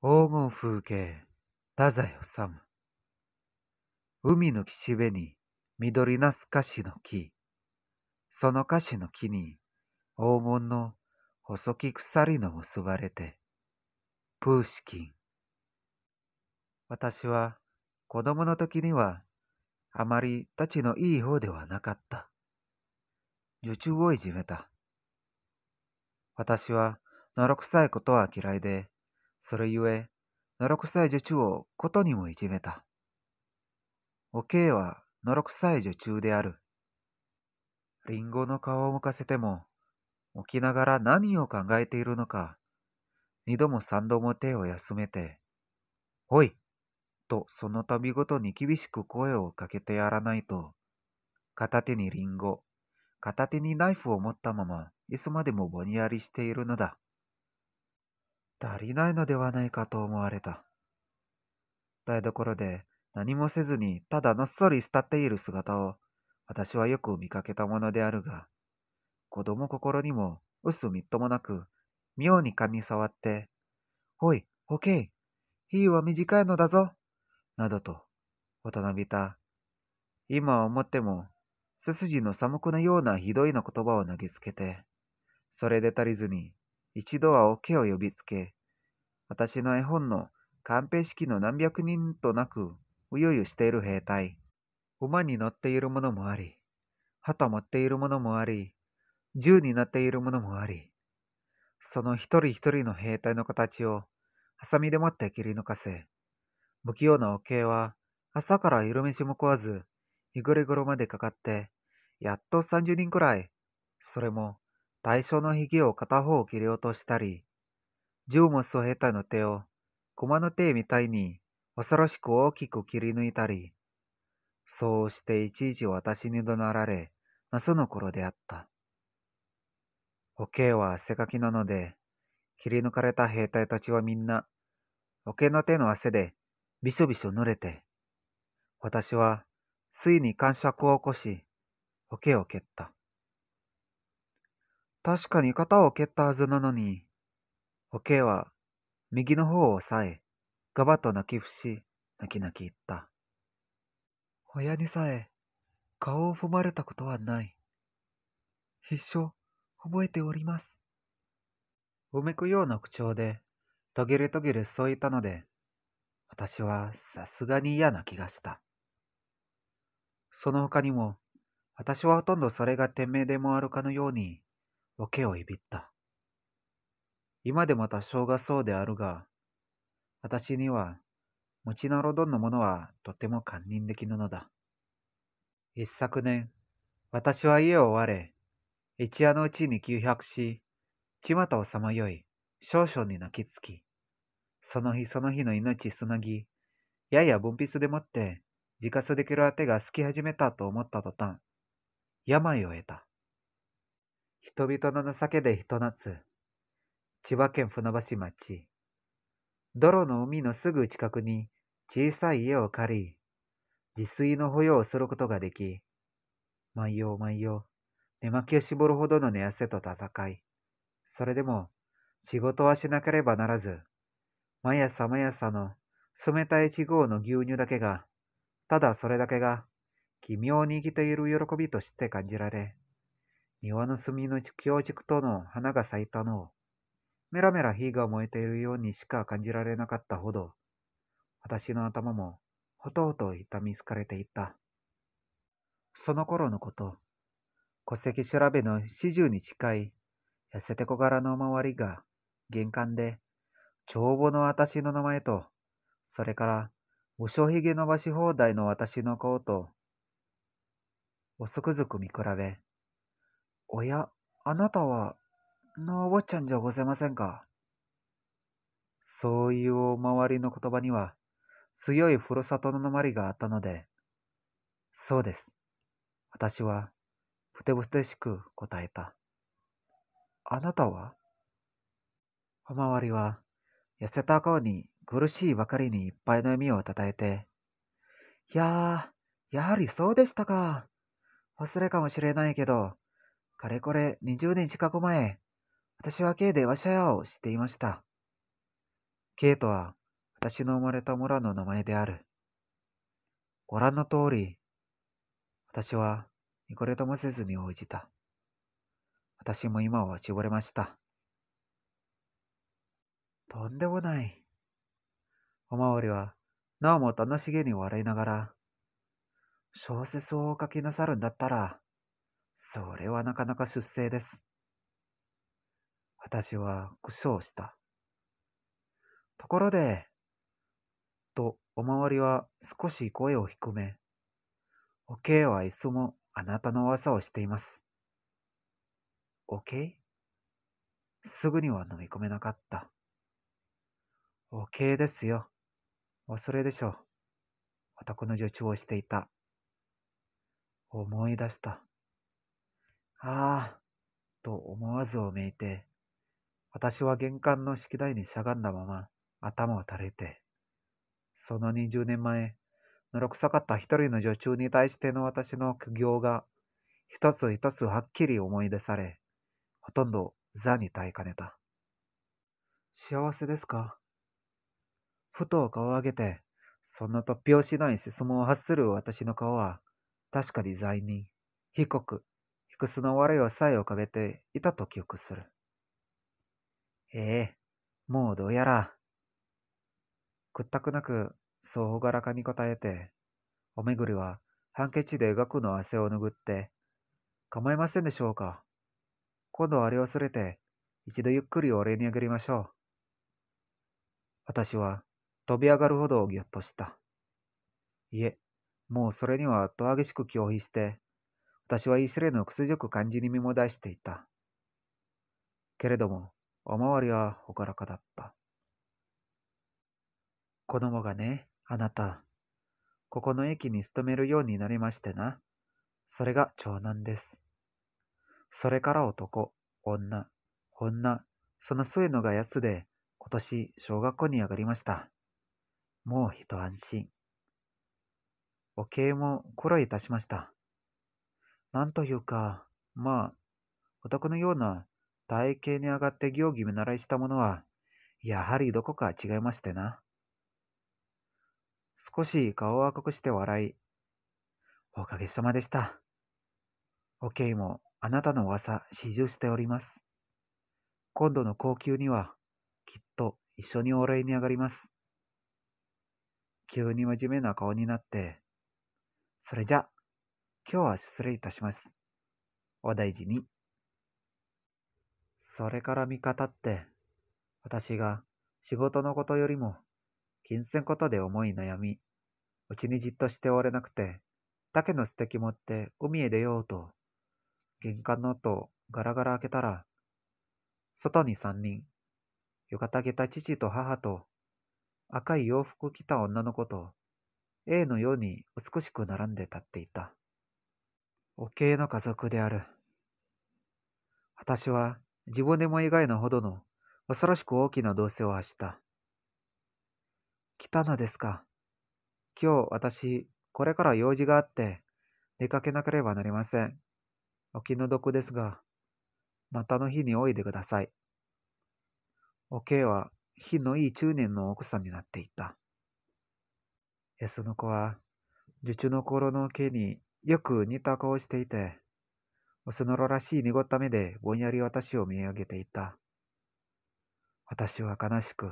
黄金風景太宰治海の岸辺に緑なす菓子の木その菓子の木に黄金の細き鎖の結ばれてプーシキン私は子供の時にはあまり立ちのいい方ではなかった受中をいじめた私はのろくさいことは嫌いでそれゆえ、のろくさい女中をことにもいじめた。おけいはのろくさい女中である。りんごの顔をむかせても、起きながら何を考えているのか、二度も三度も手を休めて、おいとその度ごとに厳しく声をかけてやらないと、片手にりんご、片手にナイフを持ったまま、いつまでもぼんやりしているのだ。足りないのではないかと思われた。台所で何もせずにただのっそり慕っている姿を私はよく見かけたものであるが、子供心にも薄みっともなく、妙に蚊に触って、ほい、ほけい、火は短いのだぞ、などと、大人びた。今思っても、背筋の寒くなようなひどいな言葉を投げつけて、それで足りずに、一度は桶を呼びつけ、私の絵本の官兵式の何百人となく、うようゆしている兵隊、馬に乗っているものもあり、旗持っているものもあり、銃になっているものもあり、その一人一人の兵隊の形を、ハサミでもって切り抜かせ、不器用な桶は、朝から昼飯も食わず、日暮れ頃までかかって、やっと30人くらい、それも最初の髭を片方切り落としたり、1もそへたの手を駒の手みたいに恐ろしく大きく切り抜いたり、そうしていちいち私に怒鳴られ、なその頃であった。おけいは汗かきなので、切り抜かれた兵隊たちはみんな、おけの手の汗でびしょびしょ濡れて、私はついに感触を起こし、おけを蹴った。確かに肩を蹴ったはずなのに、おけいは右の方を押さえ、ガバと泣き伏し、泣き泣き言った。親にさえ顔を踏まれたことはない。一生覚えております。うめくような口調で、途切れ途切れそう言ったので、私はさすがに嫌な気がした。その他にも、私はほとんどそれが天命でもあるかのように、わけをいびった。今でも多少がそうであるが、私には、餅なろどんのものはとても堪忍できぬのだ。一昨年、私は家を追われ、一夜のうちに休百し、巷をさまよい、少々に泣きつき、その日その日の命すなぎ、やや分泌でもって、自家活できるあてが好き始めたと思った途端、病を得た。人々の情けでひと夏、千葉県船橋町、泥の海のすぐ近くに小さい家を借り、自炊の保養をすることができ、毎夜毎夜、寝巻きを絞るほどの寝汗と戦い、それでも仕事はしなければならず、毎朝毎朝の冷たい地号の牛乳だけが、ただそれだけが、奇妙に生きている喜びとして感じられ、庭の隅の強軸との花が咲いたのを、メラメラ火が燃えているようにしか感じられなかったほど、私の頭もほとほと痛みつかれていた。その頃のこと、戸籍調べの四十に近い痩せて小柄の周りが玄関で帳簿の私の名前と、それからおし髭伸ばし放題の私の顔と、遅くずく見比べ、おや、あなたは、のお坊ちゃんじゃございませんか。そういうおわりの言葉には、強いふるさとのまりがあったので、そうです。私は、ふてぶてしく答えた。あなたはおまわりは、痩せた顔に苦しいばかりにいっぱいの意をたたえて、いやー、やはりそうでしたか。忘れかもしれないけど、かれこれ20年近く前、私は K でしゃやを知っていました。K とは私の生まれた村の名前である。ご覧の通り、私は見これともせずに応じた。私も今は絞れました。とんでもない。おまわりは、なおも楽しげに笑いながら、小説を書きなさるんだったら、それはなかなか出世です。私は苦笑した。ところで、とおまわりは少し声を低め、おけいはいつもあなたの技をしています。おけいすぐには飲み込めなかった。おけいですよ。忘れでしょう。男の女中をしていた。思い出した。ああ、と思わずをめいて、私は玄関の式台にしゃがんだまま頭を垂れて、その20年前、のろくさかった一人の女中に対しての私の苦行が、一つ一つはっきり思い出され、ほとんど座に耐えかねた。幸せですかふと顔を上げて、そんな突拍子ない質問を発する私の顔は、確かに罪人、低くクスの悪いをさえをかけていたと記憶する。ええ、もうどうやら。屈託なく、そうほがらかに答えて、おめぐりはハンケチで額の汗を拭って、構いませんでしょうか。今度はあれを忘れて、一度ゆっくりお礼にあげりましょう。私は飛び上がるほどぎょっとした。いえ、もうそれにはあ激しく拒否して、私はイスレの屈辱感じに身も出していた。けれども、おまわりはほからかだった。子供がね、あなた、ここの駅に勤めるようになりましてな。それが長男です。それから男、女、女、その末のがやつで、今年小学校に上がりました。もう一安心。お経も苦労いたしました。なんというか、まあ、お宅のような体型に上がって行儀見習いしたものは、やはりどこか違いましてな。少し顔を赤くして笑い、おかげさまでした。おけいもあなたの噂、始終しております。今度の高級には、きっと一緒にお礼に上がります。急に真面目な顔になって、それじゃ、今日は失礼いたします。お大事に。それから味方って、私が仕事のことよりも、金銭ことで重い悩み、うちにじっとしておれなくて、竹の素敵持って海へ出ようと、玄関の音をガラガラ開けたら、外に三人、浴衣着た父と母と、赤い洋服着た女の子と、A のように美しく並んで立っていた。おいの家族である。私は自分でも以外のほどの恐ろしく大きな動静を発した。来たのですか。今日私、これから用事があって、出かけなければなりません。お気の毒ですが、またの日においでください。おけいは、火のいい中年の奥さんになっていた。その子は、受注の頃のけによく似た顔をしていて、おすのろらしい濁った目でぼんやり私を見上げていた。私は悲しく、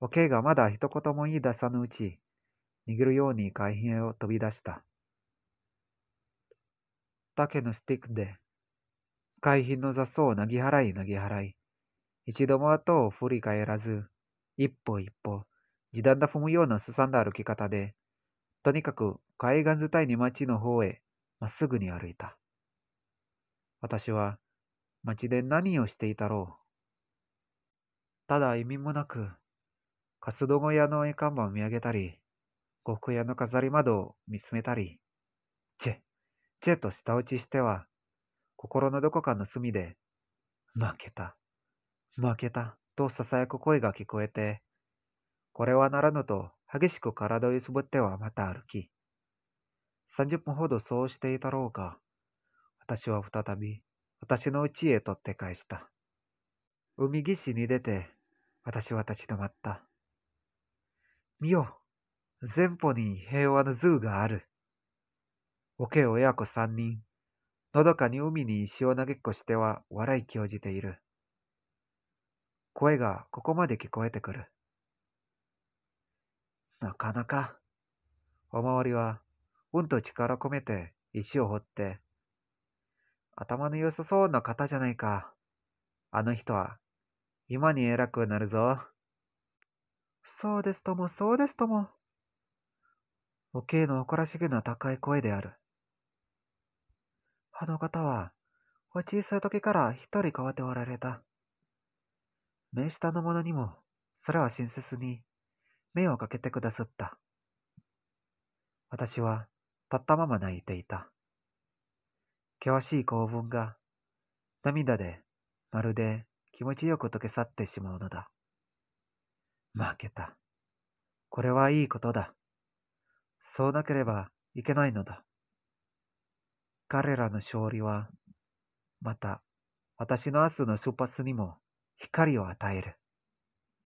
おけいがまだ一言も言い出さぬうち、逃げるように海辺を飛び出した。竹のスティックで、海浜の雑草をなぎ払いなぎ払い、一度も後を振り返らず、一歩一歩、地団だ踏むようなすさんだ歩き方で、とにかく海岸伝いに町の方へまっすぐに歩いた。私は街で何をしていたろう。ただ意味もなく、カスドゴ屋の絵看板を見上げたり、呉服屋の飾り窓を見つめたり、チェ、チェと舌打ちしては、心のどこかの隅で、負けた、負けた、と囁く声が聞こえて、これはならぬと激しく体を揺すぶってはまた歩き、三十分ほどそうしていたろうか、私は再び私の家へ取って返した。海岸に出て、私は立ち止まった。見よ、前方に平和の図がある。おけ親子三人、のどかに海に石を投げっこしては笑い興じている。声がここまで聞こえてくる。なかなか、おまわりはうんと力込めて石を掘って、頭の良さそうな方じゃないか。あの人は、今に偉くなるぞ。そうですとも、そうですとも。おけいの誇らしげな高い声である。あの方は、お小さい時から一人変わっておられた。目下の者にも、それは親切に、目をかけてくださった。私は、ったまま泣いていた。険しい興奮が、涙で、まるで気持ちよく溶け去ってしまうのだ。負けた。これはいいことだ。そうなければいけないのだ。彼らの勝利は、また、私の明日の出発にも光を与える。